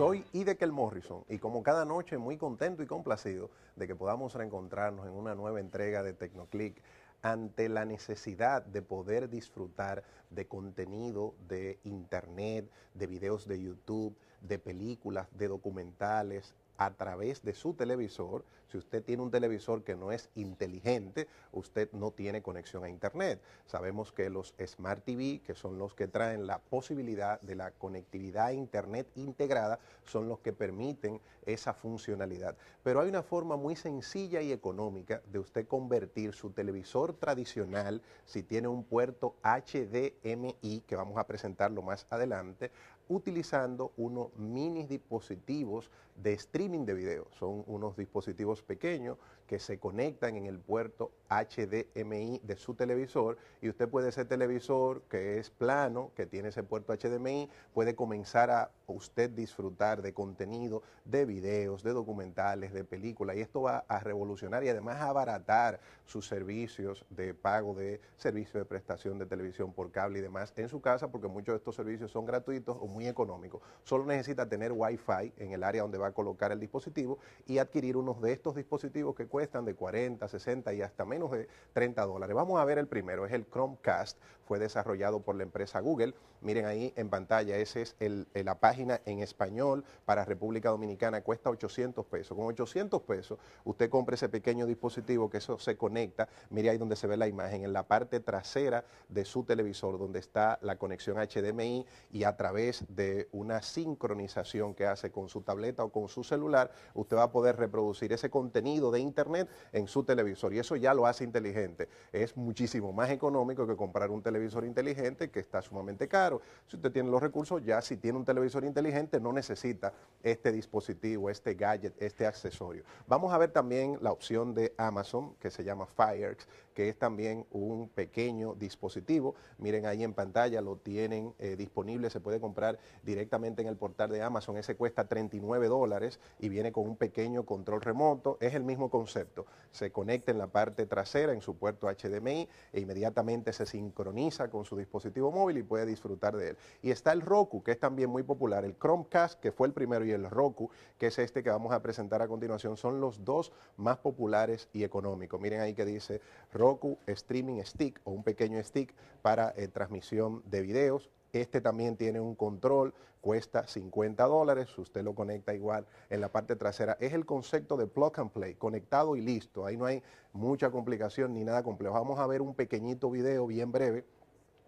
Soy Idekel Morrison y como cada noche muy contento y complacido de que podamos reencontrarnos en una nueva entrega de Tecnoclick ante la necesidad de poder disfrutar de contenido de internet, de videos de YouTube, de películas, de documentales, a través de su televisor. Si usted tiene un televisor que no es inteligente, usted no tiene conexión a Internet. Sabemos que los Smart TV, que son los que traen la posibilidad de la conectividad a Internet integrada, son los que permiten esa funcionalidad. Pero hay una forma muy sencilla y económica de usted convertir su televisor tradicional, si tiene un puerto HDMI, que vamos a presentarlo más adelante, utilizando unos mini dispositivos de streaming de video. Son unos dispositivos pequeños que se conectan en el puerto HDMI de su televisor y usted puede ser televisor que es plano, que tiene ese puerto HDMI, puede comenzar a usted disfrutar de contenido, de videos, de documentales, de películas y esto va a revolucionar y además a abaratar sus servicios de pago de servicio de prestación de televisión por cable y demás en su casa porque muchos de estos servicios son gratuitos o económico. Solo necesita tener Wi-Fi en el área donde va a colocar el dispositivo y adquirir unos de estos dispositivos que cuestan de 40, 60 y hasta menos de 30 dólares. Vamos a ver el primero, es el Chromecast, fue desarrollado por la empresa Google. Miren ahí en pantalla, esa es eh, la página en español para República Dominicana, cuesta 800 pesos. Con 800 pesos usted compra ese pequeño dispositivo que eso se conecta, mire ahí donde se ve la imagen, en la parte trasera de su televisor, donde está la conexión HDMI y a través de una sincronización que hace con su tableta o con su celular, usted va a poder reproducir ese contenido de Internet en su televisor y eso ya lo hace inteligente. Es muchísimo más económico que comprar un televisor inteligente que está sumamente caro. Si usted tiene los recursos, ya si tiene un televisor inteligente no necesita este dispositivo, este gadget, este accesorio. Vamos a ver también la opción de Amazon que se llama Firex, que es también un pequeño dispositivo. Miren ahí en pantalla lo tienen eh, disponible, se puede comprar directamente en el portal de Amazon. Ese cuesta 39 dólares y viene con un pequeño control remoto. Es el mismo concepto. Se conecta en la parte trasera, en su puerto HDMI, e inmediatamente se sincroniza con su dispositivo móvil y puede disfrutar de él. Y está el Roku, que es también muy popular. El Chromecast, que fue el primero, y el Roku, que es este que vamos a presentar a continuación, son los dos más populares y económicos. Miren ahí que dice Roku Streaming Stick o un pequeño stick para eh, transmisión de videos este también tiene un control, cuesta 50 dólares, usted lo conecta igual en la parte trasera. Es el concepto de plug and play, conectado y listo. Ahí no hay mucha complicación ni nada complejo. Vamos a ver un pequeñito video bien breve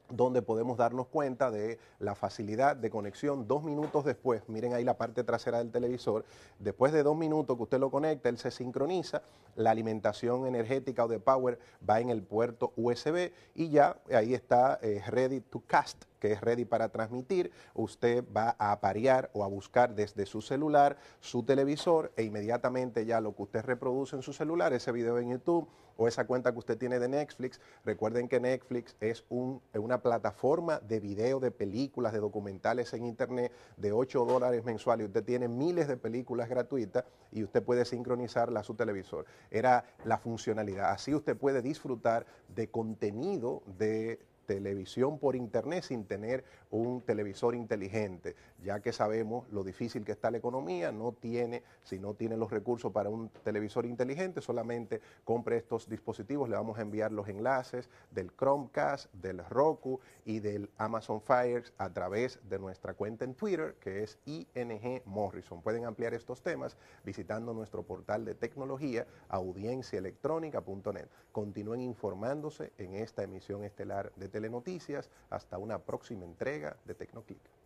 donde podemos darnos cuenta de la facilidad de conexión dos minutos después, miren ahí la parte trasera del televisor, después de dos minutos que usted lo conecta, él se sincroniza, la alimentación energética o de power va en el puerto USB y ya ahí está eh, ready to cast que es ready para transmitir, usted va a aparear o a buscar desde su celular su televisor e inmediatamente ya lo que usted reproduce en su celular, ese video en YouTube o esa cuenta que usted tiene de Netflix, recuerden que Netflix es una plataforma de video, de películas, de documentales en Internet de 8 dólares mensuales. Usted tiene miles de películas gratuitas y usted puede sincronizarla a su televisor. Era la funcionalidad. Así usted puede disfrutar de contenido de televisión por internet sin tener un televisor inteligente, ya que sabemos lo difícil que está la economía, no tiene, si no tiene los recursos para un televisor inteligente, solamente compre estos dispositivos, le vamos a enviar los enlaces del Chromecast, del Roku y del Amazon Fires a través de nuestra cuenta en Twitter, que es ING Morrison. Pueden ampliar estos temas visitando nuestro portal de tecnología audienciaelectrónica.net. Continúen informándose en esta emisión estelar de televisión Noticias. Hasta una próxima entrega de Tecnoclick.